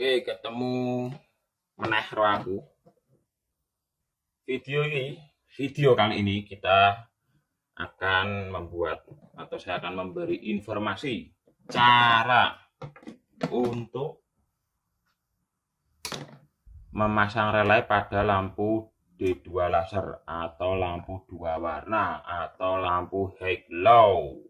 Oke, ketemu meneh roh aku. Video ini, video kali ini kita akan membuat atau saya akan memberi informasi cara untuk memasang relay pada lampu D2 laser atau lampu dua warna atau lampu high low.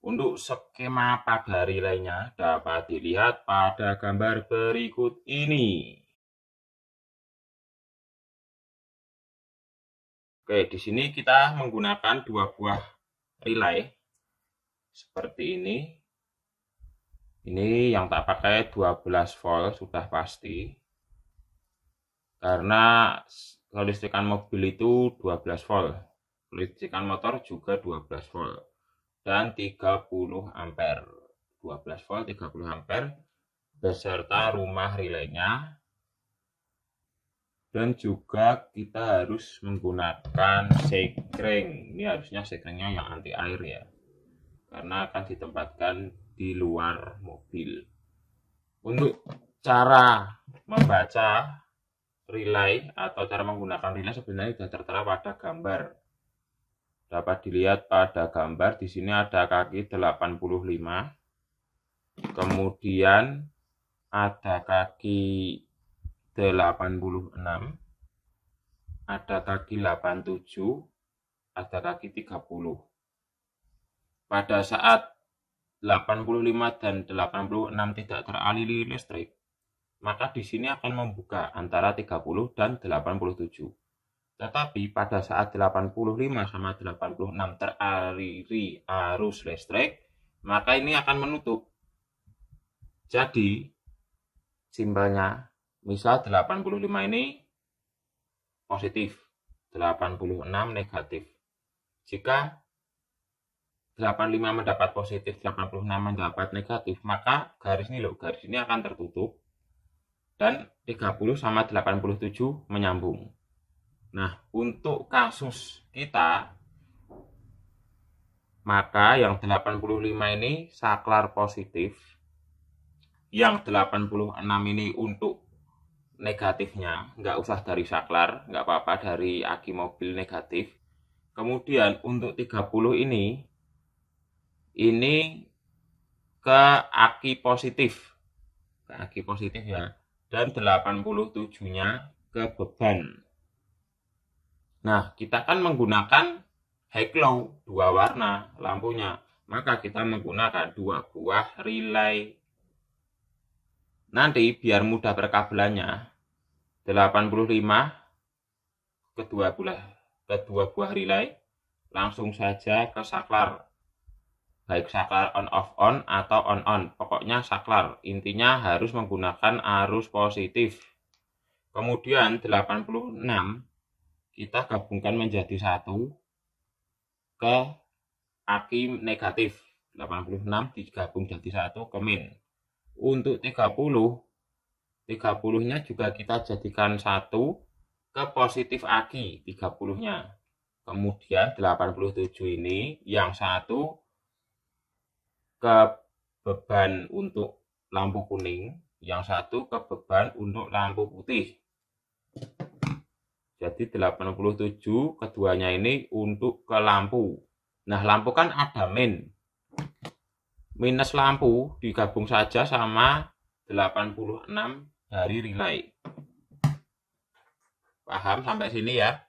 Untuk skema pada lainnya dapat dilihat pada gambar berikut ini. Oke, di sini kita menggunakan dua buah relay seperti ini. Ini yang tak pakai 12 volt sudah pasti. Karena kelistrikan mobil itu 12 volt. Kelistrikan motor juga 12 volt dan 30 ampere 12 volt 30 ampere beserta rumah relaynya dan juga kita harus menggunakan sekring ini harusnya sekringnya yang anti air ya karena akan ditempatkan di luar mobil untuk cara membaca relay atau cara menggunakan relay sebenarnya sudah tertera pada gambar Dapat dilihat pada gambar, di sini ada kaki 85, kemudian ada kaki 86, ada kaki 87, ada kaki 30. Pada saat 85 dan 86 tidak teraliri listrik, maka di sini akan membuka antara 30 dan 87. Tetapi pada saat 85 sama 86 teraliri arus listrik, maka ini akan menutup. Jadi, simbolnya, misal 85 ini positif, 86 negatif. Jika 85 mendapat positif, 86 mendapat negatif, maka garis ini loh, garis ini akan tertutup. Dan 30 sama 87 menyambung. Nah, untuk kasus kita maka yang 85 ini saklar positif, yang 86 ini untuk negatifnya, nggak usah dari saklar, nggak apa-apa dari aki mobil negatif. Kemudian untuk 30 ini, ini ke aki positif, ke aki positif ya, dan 87-nya ke beban Nah, kita kan menggunakan heklong dua warna lampunya. Maka kita menggunakan dua buah relay. Nanti biar mudah perkabelannya, 85 kedua buah kedua buah relay langsung saja ke saklar. Baik saklar on off on atau on on, pokoknya saklar. Intinya harus menggunakan arus positif. Kemudian 86 kita gabungkan menjadi satu ke aki negatif 86 digabung jadi satu ke min untuk 30 30 nya juga kita jadikan satu ke positif aki 30 nya kemudian 87 ini yang satu ke beban untuk lampu kuning yang satu ke beban untuk lampu putih jadi 87 keduanya ini untuk ke lampu. Nah, lampu kan ada min. Minus lampu digabung saja sama 86 dari relay. Paham sampai sini ya?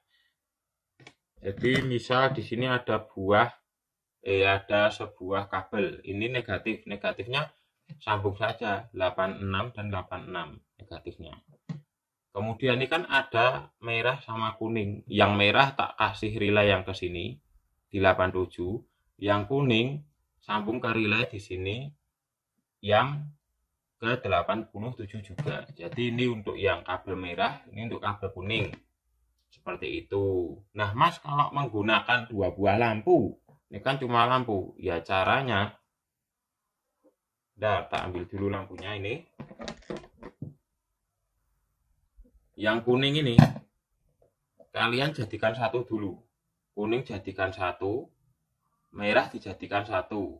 Jadi misal di sini ada buah eh ada sebuah kabel. Ini negatif. Negatifnya sambung saja 86 dan 86 negatifnya. Kemudian ini kan ada merah sama kuning. Yang merah tak kasih relay yang ke sini di 87. Yang kuning sambung ke relay di sini yang ke 87 juga. Jadi ini untuk yang kabel merah, ini untuk kabel kuning. Seperti itu. Nah, Mas kalau menggunakan dua buah lampu, ini kan cuma lampu. Ya caranya Bentar, tak ambil dulu lampunya ini yang kuning ini kalian jadikan satu dulu kuning jadikan satu merah dijadikan satu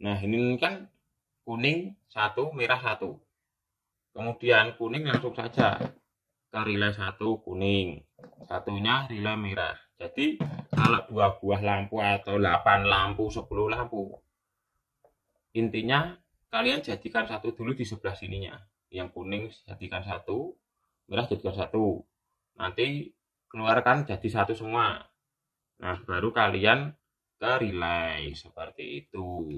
nah ini kan kuning satu merah satu kemudian kuning langsung saja ke relay satu kuning satunya relay merah jadi kalau dua buah lampu atau 8 lampu 10 lampu intinya kalian jadikan satu dulu di sebelah sininya yang kuning jadikan satu merah satu nanti keluarkan jadi satu semua nah baru kalian ke relay seperti itu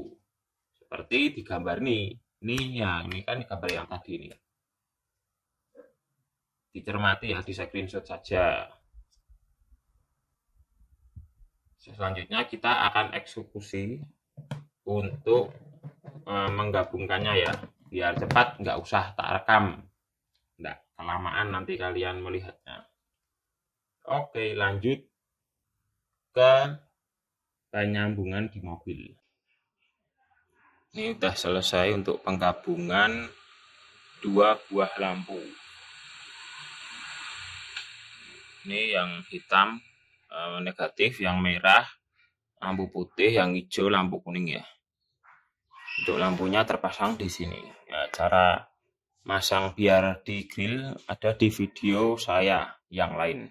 seperti di gambar nih ini ya ini kan gambar yang tadi ini dicermati ya di screenshot saja selanjutnya kita akan eksekusi untuk eh, menggabungkannya ya biar cepat nggak usah tak rekam Nggak kelamaan nanti kalian melihatnya. Oke, lanjut ke penyambungan di mobil. Ini sudah selesai untuk penggabungan dua buah lampu. Ini yang hitam eh, negatif, yang merah lampu putih, yang hijau lampu kuning ya. Untuk lampunya terpasang di sini. Ya, cara masang biar di grill ada di video saya yang lain.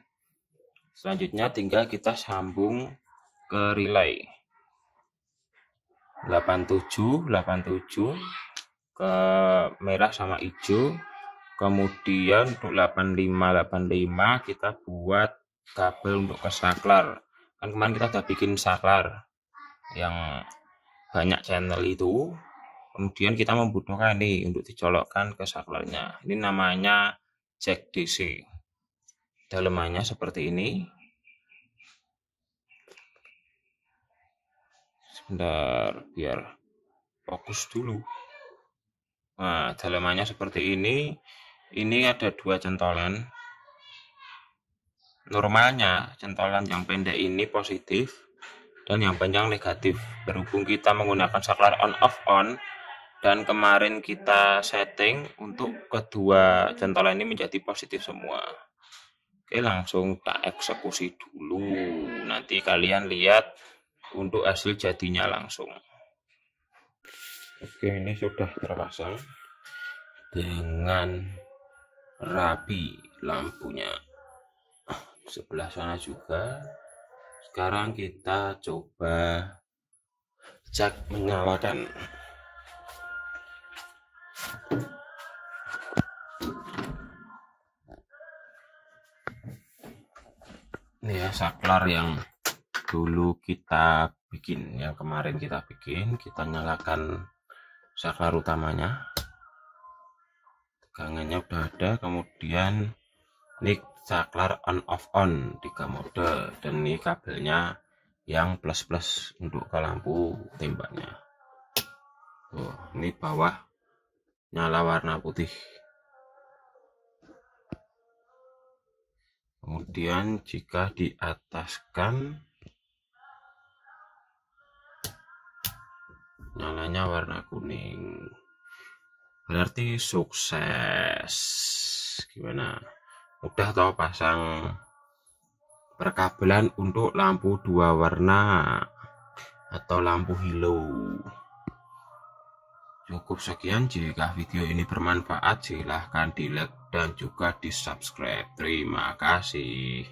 Selanjutnya tinggal kita sambung ke relay. 87 87 ke merah sama hijau. Kemudian untuk 85 85 kita buat kabel untuk ke saklar. Kan kemarin kita udah bikin saklar yang banyak channel itu Kemudian kita membutuhkan ini untuk dicolokkan ke saklarnya. Ini namanya jack DC. Dalamannya seperti ini. Sebentar, biar fokus dulu. Nah, dalamannya seperti ini. Ini ada dua centolan. Normalnya centolan yang pendek ini positif dan yang panjang negatif. Berhubung kita menggunakan saklar on off on, dan kemarin kita setting untuk kedua jentol ini menjadi positif semua oke langsung tak eksekusi dulu nanti kalian lihat untuk hasil jadinya langsung oke ini sudah terpasang dengan rapi lampunya sebelah sana juga sekarang kita coba cek menyalakan ini ya saklar yang dulu kita bikin yang kemarin kita bikin kita nyalakan saklar utamanya tegangannya udah ada kemudian ini saklar on off on tiga mode dan ini kabelnya yang plus plus untuk ke lampu tembaknya tuh ini bawah nyala warna putih kemudian jika diataskan nyalanya warna kuning berarti sukses gimana mudah atau pasang perkabelan untuk lampu dua warna atau lampu hilo. Cukup sekian jika video ini bermanfaat silahkan di like dan juga di subscribe. Terima kasih.